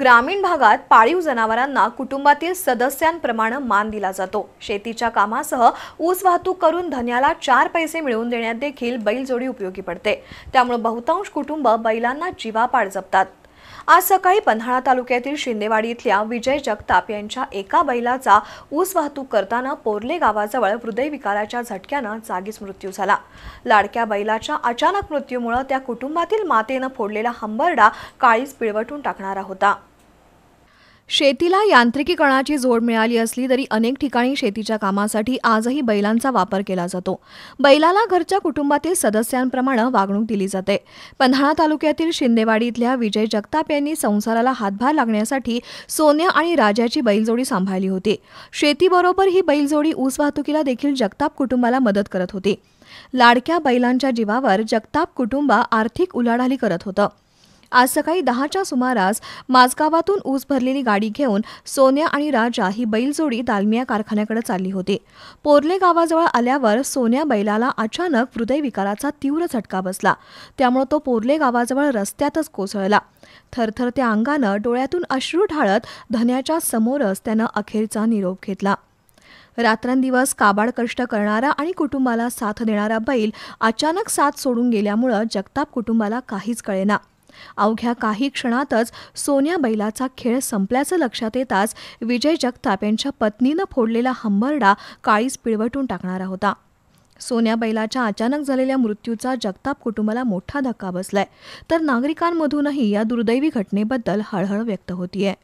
ग्रामीण भागात पाळीव जनावरांना कुटुंबातील सदस्यांप्रमाणे मान दिला जातो शेतीच्या कामासह ऊस वाहतूक करून धन्याला चार पैसे मिळवून देण्यात देखील बैलजोडी उपयोगी पडते त्यामुळे बहुतांश कुटुंब बैलांना जीवापाड जपतात आज सकाळी पन्हाळा तालुक्यातील शिंदेवाडी इथल्या विजय जगताप यांच्या एका बैलाचा ऊस वाहतूक करताना पोर्ले गावाजवळ हृदयविकाराच्या झटक्यानं जागीच मृत्यू झाला लाडक्या बैलाच्या अचानक मृत्यूमुळे त्या कुटुंबातील मातेनं फोडलेला हंबरडा काळीच पिळवटून टाकणारा होता शेतीला यांत्रिकीकरणाची जोड मिळाली असली तरी अनेक ठिकाणी शेतीच्या कामासाठी आजही बैलांचा वापर केला जातो बैलाला घरच्या कुटुंबातील सदस्यांप्रमाणे वागणूक दिली जाते पन्हाळा तालुक्यातील शिंदेवाडी इथल्या विजय जगताप यांनी संसाराला हातभार लागण्यासाठी सोन्या आणि राजाची बैलजोडी सांभाळली होती शेतीबरोबर ही बैलजोडी ऊस वाहतुकीला देखील जगताप कुटुंबाला मदत करत होती लाडक्या बैलांच्या जीवावर जगताप कुटुंब आर्थिक उलाढाली करत होतं आज सकाळी दहाच्या सुमारास माझगावातून ऊस भरलेली गाडी घेऊन सोन्या आणि राजा ही बैलजोडी दालमिया कारखान्याकडे चालली होती पोरले गावाजवळ आल्यावर सोन्या बैलाला अचानक हृदयविकाराचा तीव्र झटका बसला त्यामुळे तो पोरले गावाजवळ रस्त्यातच कोसळला थरथरत्या अंगानं डोळ्यातून अश्रू ढाळत धन्याच्या समोरच त्यानं अखेरचा निरोप घेतला रात्रंदिवस काबाड कष्ट करणारा आणि कुटुंबाला साथ देणारा बैल अचानक साथ सोडून गेल्यामुळं जगताप कुटुंबाला काहीच कळेना अवघ्या काही क्षणातच सोन्या बैलाचा खेळ संपल्याचं लक्षात येताच विजय जगताप यांच्या पत्नीनं फोडलेला हंबरडा काळीच पिळवटून टाकणारा होता सोन्या बैलाच्या अचानक झालेल्या मृत्यूचा जगताप कुटुंबाला मोठा धक्का बसलाय तर नागरिकांमधूनही या दुर्दैवी घटनेबद्दल हळहळ व्यक्त होतीये